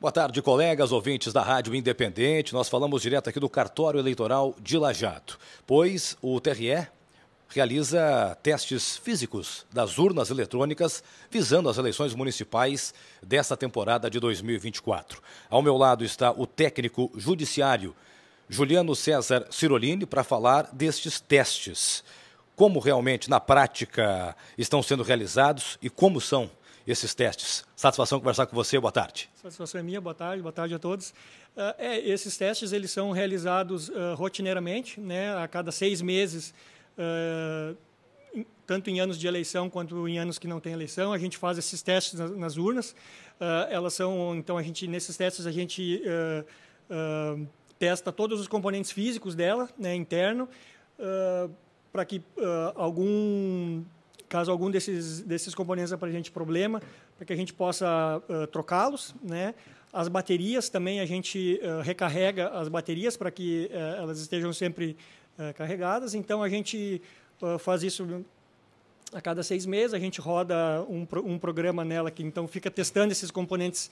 Boa tarde, colegas, ouvintes da Rádio Independente. Nós falamos direto aqui do cartório eleitoral de Lajato, pois o TRE realiza testes físicos das urnas eletrônicas visando as eleições municipais desta temporada de 2024. Ao meu lado está o técnico judiciário Juliano César Cirolini para falar destes testes. Como realmente na prática estão sendo realizados e como são esses testes. Satisfação conversar com você, boa tarde. Satisfação é minha, boa tarde, boa tarde a todos. Uh, é, esses testes eles são realizados uh, rotineiramente, né, a cada seis meses, uh, tanto em anos de eleição quanto em anos que não tem eleição, a gente faz esses testes nas, nas urnas. elas são, então a gente nesses testes a gente testa todos os componentes físicos dela, né, interno, para que algum Caso algum desses, desses componentes apresente problema, para que a gente possa uh, trocá-los. Né? As baterias também, a gente uh, recarrega as baterias para que uh, elas estejam sempre carregadas. Então, a gente faz isso a cada seis meses. A gente roda um, um programa nela que então fica testando esses componentes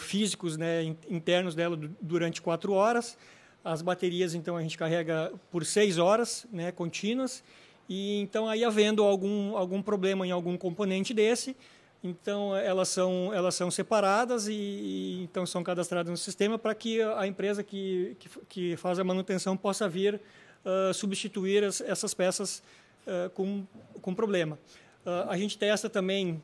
físicos né, internos dela durante quatro horas. As baterias, então, a gente carrega por seis horas né, contínuas e então aí havendo algum algum problema em algum componente desse, então elas são elas são separadas e, e então são cadastradas no sistema para que a empresa que, que, que faz a manutenção possa vir uh, substituir as, essas peças uh, com com problema. Uh, a gente testa também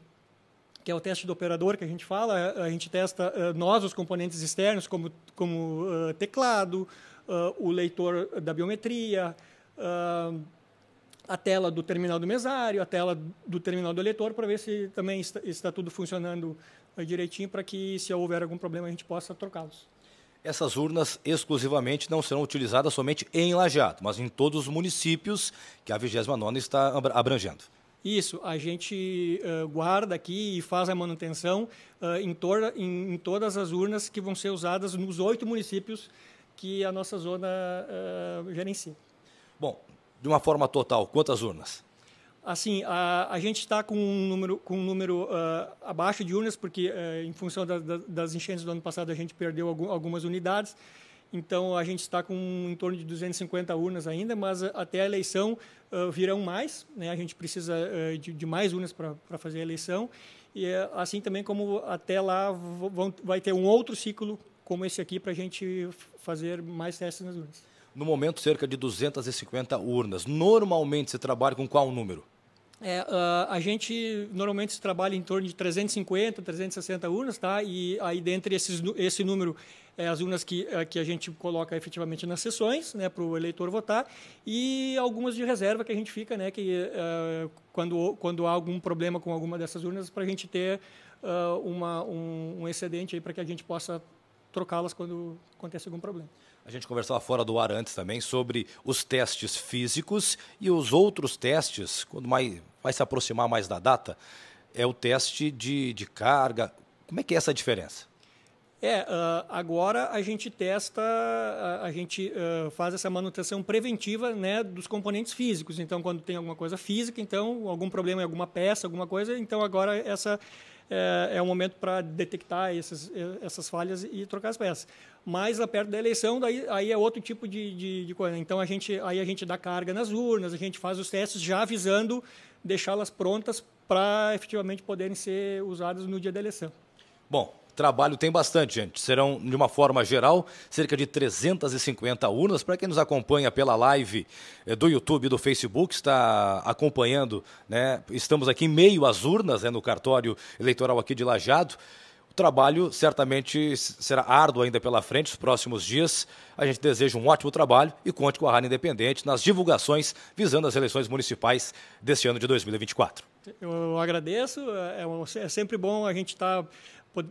que é o teste do operador que a gente fala, a gente testa nós os componentes externos, como, como teclado, o leitor da biometria, a tela do terminal do mesário, a tela do terminal do eleitor, para ver se também está, está tudo funcionando eh, direitinho, para que, se houver algum problema, a gente possa trocá-los. Essas urnas exclusivamente não serão utilizadas somente em Lajeado, mas em todos os municípios que a 29 está abrangendo. Isso, a gente uh, guarda aqui e faz a manutenção uh, em, torna, em, em, todas as urnas que vão ser usadas nos oito municípios que a nossa zona uh, gerencia. Bom, de uma forma total? Quantas urnas? Assim, a, a gente está com um número, com um número uh, abaixo de urnas, porque uh, em função da, da, das enchentes do ano passado a gente perdeu algum, algumas unidades. Então a gente está com em torno de 250 urnas ainda, mas até a eleição uh, virão mais. Né? A gente precisa uh, de, de, mais urnas para fazer a eleição. E uh, assim também como até lá vão, vai ter um outro ciclo como esse aqui para a gente fazer mais testes nas urnas no momento, cerca de 250 urnas. Normalmente, se trabalha com qual número? É, ah, a gente normalmente se trabalha em torno de 350, 360 urnas, tá? E aí, dentre esses, esse número, é, as urnas que, é, que a gente coloca efetivamente nas sessões, né, para o eleitor votar, e algumas de reserva que a gente fica, né, que é, quando, quando há algum problema com alguma dessas urnas, para a gente ter uh, uma, um, um excedente aí para que a gente possa trocá-las quando acontece algum problema. A gente conversava fora do ar antes também sobre os testes físicos e os outros testes, quando mais, vai se aproximar mais da data, é o teste de, de carga. Como é que é essa diferença? É, ah, agora a gente testa, a, gente ah, faz essa manutenção preventiva né, dos componentes físicos. Então, quando tem alguma coisa física, então, algum problema em alguma peça, alguma coisa, então agora essa é, é um momento para detectar essas, essas falhas e trocar as peças. Mas lá perto da eleição, daí, aí é outro tipo de, de, de coisa. Então, a gente, aí a gente dá carga nas urnas, a gente faz os testes já avisando deixá-las prontas para efetivamente poderem ser usadas no dia da eleição. Bom, trabalho tem bastante, gente. Serão, de uma forma geral, cerca de 350 urnas. Para quem nos acompanha pela live eh, do YouTube e do Facebook, está acompanhando, né? Estamos aqui em meio às urnas, né, no cartório eleitoral aqui de Lajado. O trabalho certamente será árduo ainda pela frente, nos próximos dias. A gente deseja um ótimo trabalho e conte com a Rádio Independente nas divulgações visando as eleições municipais deste ano de 2024. Eu agradeço, é, é, é, sempre bom a gente estar tá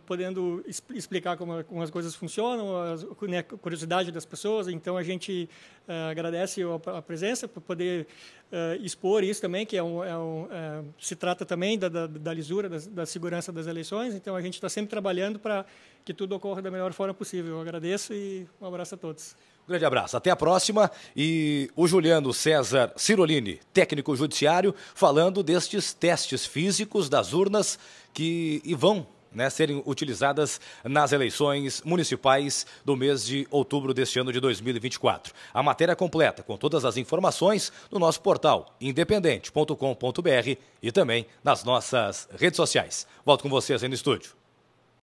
podendo explicar como, como, as coisas funcionam, né, a né, curiosidade das pessoas. Então a gente uh, agradece a, a presença por poder uh, expor isso também, que é um, é um é, se trata também da, da, da lisura, da, da, segurança das eleições. Então a gente está sempre trabalhando para que tudo ocorra da melhor forma possível. Eu agradeço e um abraço a todos. Um grande abraço, até a próxima. E o Juliano César Cirolini, técnico judiciário, falando destes testes físicos das urnas que e vão né, serem utilizadas nas eleições municipais do mês de outubro deste ano de 2024. A matéria completa, com todas as informações, no nosso portal independente.com.br e também nas nossas redes sociais. Volto com vocês aí no estúdio.